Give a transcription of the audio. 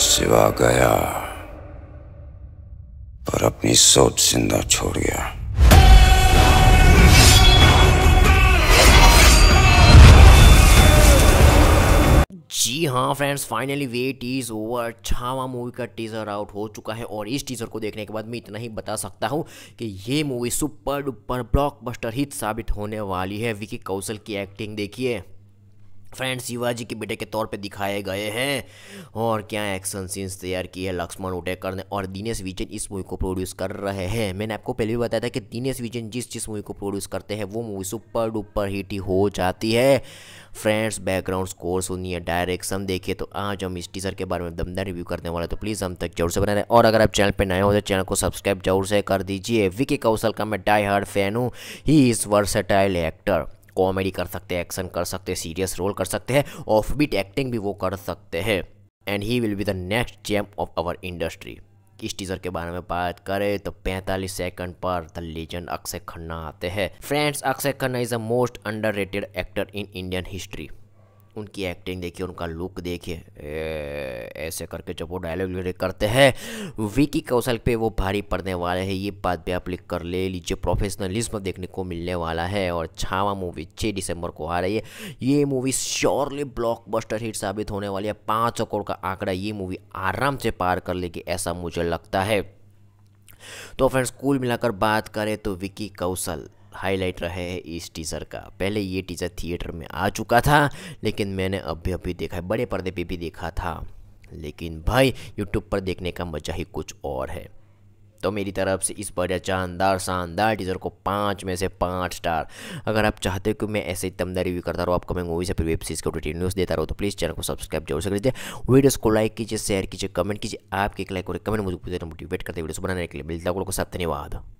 सिवा गया पर अपनी सोच जिंदा छोड़ गया जी हाँ friends finally wait is over Chhaava movie का टीज़र आउट हो चुका है और इस टीज़र को देखने के बाद मैं इतना ही बता सकता हूँ कि ये movie super duper blockbuster hit साबित होने वाली है विकी कौशल की एक्टिंग देखिए फ्रेंड्स शिवाजी के बेटे के तौर पे दिखाए गए हैं और क्या एक्शन सीन्स तैयार किए हैं लक्ष्मण उटेकर ने और दिनेश विजन इस मूवी को प्रोड्यूस कर रहे हैं मैंने आपको पहले भी बताया था कि दिनेश विजन जिस जिस मूवी को प्रोड्यूस करते हैं वो मूवी सुपर डुपर हिट ही हो जाती है फ्रेंड्स बैकग्राउंड स्कोर सुनिए डायरेक्शन देखिए तो आज हम इस टीजर के बारे में दमदार रिव्यू करने वाले तो प्लीज़ हम तक जरूर से बना रहे और अगर आप चैनल पर नए हो तो चैनल को सब्सक्राइब जरूर से कर दीजिए विकी कौशल का मैं डाई हार्ड फैन हूँ he is versatile actor comedy कर सकते हैं एक्शन कर सकते हैं सीरियस रोल कर सकते हैं ऑफ बीट एक्टिंग भी वो कर सकते हैं and he will be the next gem of our industry इस टीजर के बारे में बात करें तो 45 सेकंड पर द लेजेंड अक्षय खन्ना आते हैं friends Akshaye Khanna is the most under actor in Indian history उनकी एक्टिंग देखिए उनका लुक देखिए ऐसे करके जब वो डायलॉग डिलीवरी करते हैं विकी कौशल पे वो भारी पड़ने वाले हैं ये बात भी आप लिख कर ले लीजिए प्रोफेशनलिज्म देखने को मिलने वाला है और छावा मूवी छः दिसंबर को आ रही है ये मूवी श्योरली ब्लॉकबस्टर हिट साबित होने वाली है पाँच करोड़ का आंकड़ा ये मूवी आराम से पार कर लेगी ऐसा मुझे लगता है तो फ्रेंड्स कुल मिलाकर बात करें तो विकी कौशल हाईलाइट रहा है इस टीज़र का पहले ये टीज़र थिएटर में आ चुका था लेकिन मैंने अभी अभी देखा है बड़े पर्दे पे भी देखा था लेकिन भाई यूट्यूब पर देखने का मज़ा ही कुछ और है तो मेरी तरफ से इस बड़े शानदार शानदार टीज़र को पाँच में से पाँच स्टार अगर आप चाहते हो कि मैं ऐसे ही दमदार रिव्यू करता रहूँ मैं मूवीज या फिर वेब सीरीज़ तो को अपडेटेड न्यूज़ देता रहूँ तो प्लीज़ चैनल को सब्सक्राइब जरूर कर दीजिए वीडियोस को लाइक कीजिए शेयर कीजिए कमेंट कीजिए आपके एक लाइक और कमेंट मुझे मोटिवेट करते वीडियोस बनाने के लिए मिलता है धन्यवाद